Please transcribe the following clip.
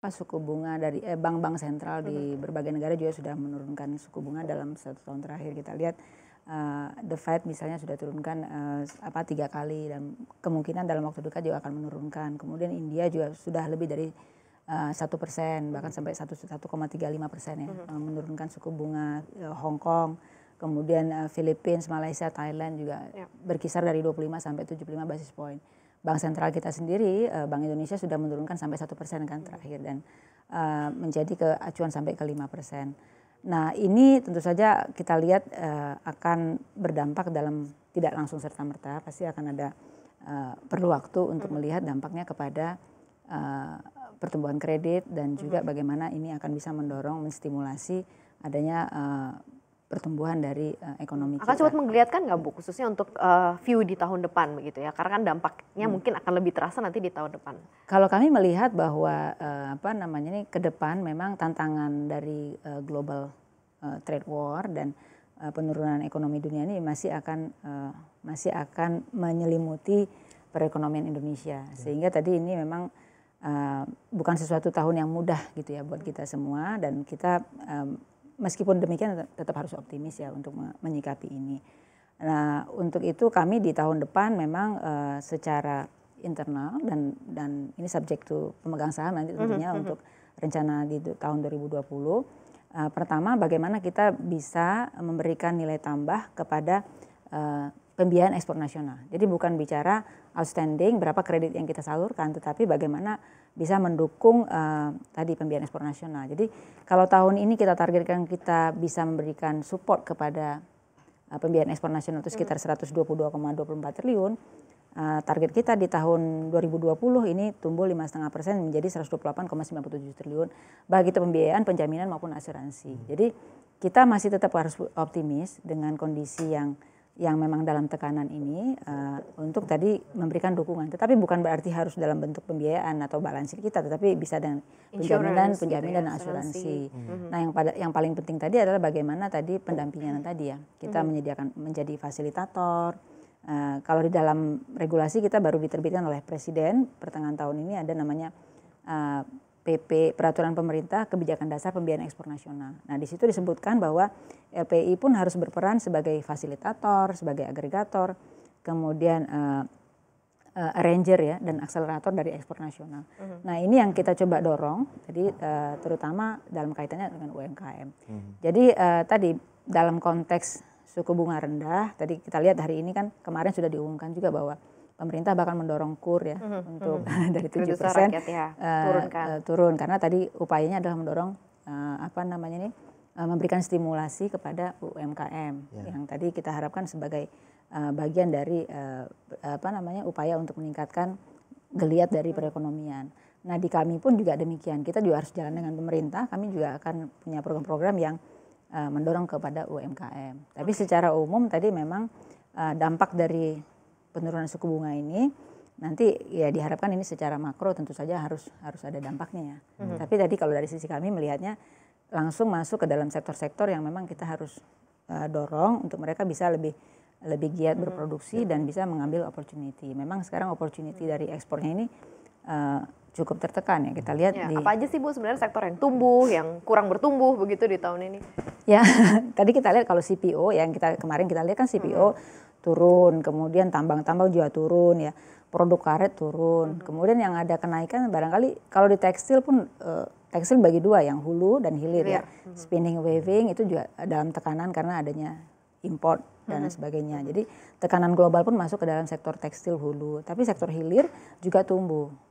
apa suku bunga dari eh, bank-bank sentral di mm-hmm. berbagai negara juga sudah menurunkan suku bunga dalam satu tahun terakhir kita lihat uh, the Fed misalnya sudah turunkan uh, apa tiga kali dan kemungkinan dalam waktu dekat juga akan menurunkan kemudian India juga sudah lebih dari eh, satu uh, persen bahkan sampai satu satu koma tiga lima persen ya uh menurunkan suku bunga Hong Kong kemudian uh, Filipina Malaysia Thailand juga ya. berkisar dari 25 sampai 75 basis point bank sentral kita sendiri uh, Bank Indonesia sudah menurunkan sampai satu persen kan terakhir dan uh, menjadi ke acuan sampai ke lima persen. Nah ini tentu saja kita lihat uh, akan berdampak dalam tidak langsung serta merta pasti akan ada uh, perlu waktu untuk melihat dampaknya kepada uh, pertumbuhan kredit dan juga bagaimana ini akan bisa mendorong menstimulasi adanya uh, pertumbuhan dari uh, ekonomi Akan kita. Akan menggeliatkan nggak Bu khususnya untuk uh, view di tahun depan begitu ya? Karena kan dampaknya hmm. mungkin akan lebih terasa nanti di tahun depan. Kalau kami melihat bahwa uh, apa namanya ini ke depan memang tantangan dari uh, global uh, trade war dan uh, penurunan ekonomi dunia ini masih akan uh, masih akan menyelimuti perekonomian Indonesia. Hmm. Sehingga tadi ini memang uh, bukan sesuatu tahun yang mudah gitu ya buat hmm. kita semua dan kita um, meskipun demikian tetap harus optimis ya untuk menyikapi ini. Nah, untuk itu kami di tahun depan memang uh, secara internal dan dan ini subjek to pemegang saham nanti mhm, tentunya mm -hmm. untuk rencana di tahun 2020. Uh, eh, pertama, bagaimana kita bisa memberikan nilai tambah kepada uh, pembiayaan ekspor nasional. Jadi bukan bicara outstanding berapa kredit yang kita salurkan, tetapi bagaimana bisa mendukung uh, tadi pembiayaan ekspor nasional. Jadi kalau tahun ini kita targetkan kita bisa memberikan support kepada uh, pembiayaan ekspor nasional itu sekitar 122,24 triliun. Uh, target kita di tahun 2020 ini tumbuh 5,5 persen menjadi 128,97 triliun, baik itu pembiayaan, penjaminan maupun asuransi. Jadi kita masih tetap harus optimis dengan kondisi yang yang memang dalam tekanan ini uh, untuk tadi memberikan dukungan. Tetapi bukan berarti harus dalam bentuk pembiayaan atau balansi kita, tetapi bisa dengan penjaminan, gitu ya, penjaminan dan asuransi. Hmm. Nah, yang pada yang paling penting tadi adalah bagaimana tadi pendampingan tadi ya. Kita hmm. menyediakan menjadi fasilitator. Uh, kalau di dalam regulasi kita baru diterbitkan oleh presiden pertengahan tahun ini ada namanya uh, PP Peraturan Pemerintah Kebijakan Dasar Pembiayaan Ekspor Nasional. Nah, di situ disebutkan bahwa LPI pun harus berperan sebagai fasilitator, sebagai agregator, kemudian uh, uh, arranger ya dan akselerator dari ekspor nasional. Uh-huh. Nah, ini yang kita coba dorong Jadi uh, terutama dalam kaitannya dengan UMKM. Uh-huh. Mhm. Jadi uh, tadi dalam konteks suku bunga rendah, tadi kita lihat hari ini kan kemarin sudah diumumkan juga bahwa pemerintah bahkan mendorong kur ya mm-hmm. untuk mm-hmm. dari tujuh persen ya, eh, turunkan. Eh, turun karena tadi upayanya adalah mendorong uh, apa namanya ini uh, memberikan stimulasi kepada UMKM yeah. yang tadi kita harapkan sebagai uh, bagian dari uh, apa namanya upaya untuk meningkatkan geliat dari mhm. perekonomian. Nah di kami pun juga demikian kita juga harus jalan dengan pemerintah kami juga akan punya program-program yang uh, mendorong kepada UMKM. Tapi okay. secara umum tadi memang uh, dampak dari penurunan suku bunga ini nanti ya diharapkan ini secara makro tentu saja harus harus ada dampaknya ya. Hmm. Tapi tadi kalau dari sisi kami melihatnya langsung masuk ke dalam sektor-sektor yang memang kita harus uh, dorong untuk mereka bisa lebih lebih giat mhm. berproduksi hmm. dan bisa mengambil opportunity. Memang sekarang opportunity mhm. dari ekspornya ini uh, cukup tertekan ya kita lihat ya, di apa aja sih bu sebenarnya sektor yang tumbuh yang kurang bertumbuh begitu di tahun ini ya tadi kita lihat kalau CPO ya, yang kita kemarin kita lihat kan CPO hmm. turun kemudian tambang-tambang juga turun ya produk karet turun hmm. kemudian yang ada kenaikan barangkali kalau di tekstil pun eh, tekstil bagi dua yang hulu dan hilir ya, ya. Hmm. spinning weaving itu juga dalam tekanan karena adanya import dan sebagainya. Jadi tekanan global pun masuk ke dalam sektor tekstil hulu, tapi sektor hilir juga tumbuh.